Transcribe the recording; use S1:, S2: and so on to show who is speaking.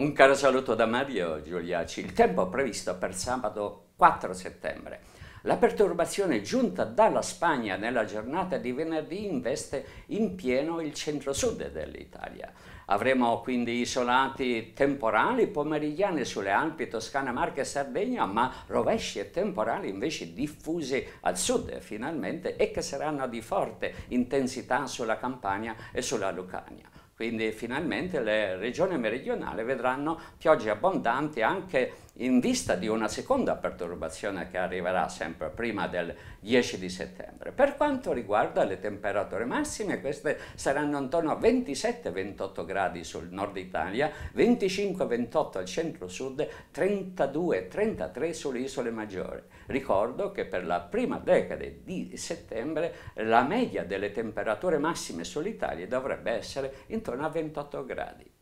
S1: Un caro saluto da Mario Giuliaci. Il tempo previsto per sabato 4 settembre. La perturbazione giunta dalla Spagna nella giornata di venerdì investe in pieno il centro-sud dell'Italia. Avremo quindi isolati temporali pomeridiani sulle Alpi, Toscana, Marche e Sardegna, ma rovesci e temporali invece diffusi al sud finalmente e che saranno di forte intensità sulla Campania e sulla Lucania. Quindi finalmente le regioni meridionali vedranno piogge abbondanti anche in vista di una seconda perturbazione che arriverà sempre prima del 10 di settembre. Per quanto riguarda le temperature massime, queste saranno intorno a 27-28 gradi sul nord Italia, 25-28 al centro-sud, 32-33 sulle isole maggiori. Ricordo che per la prima decade di settembre la media delle temperature massime sull'Italia dovrebbe essere intorno a 28 gradi.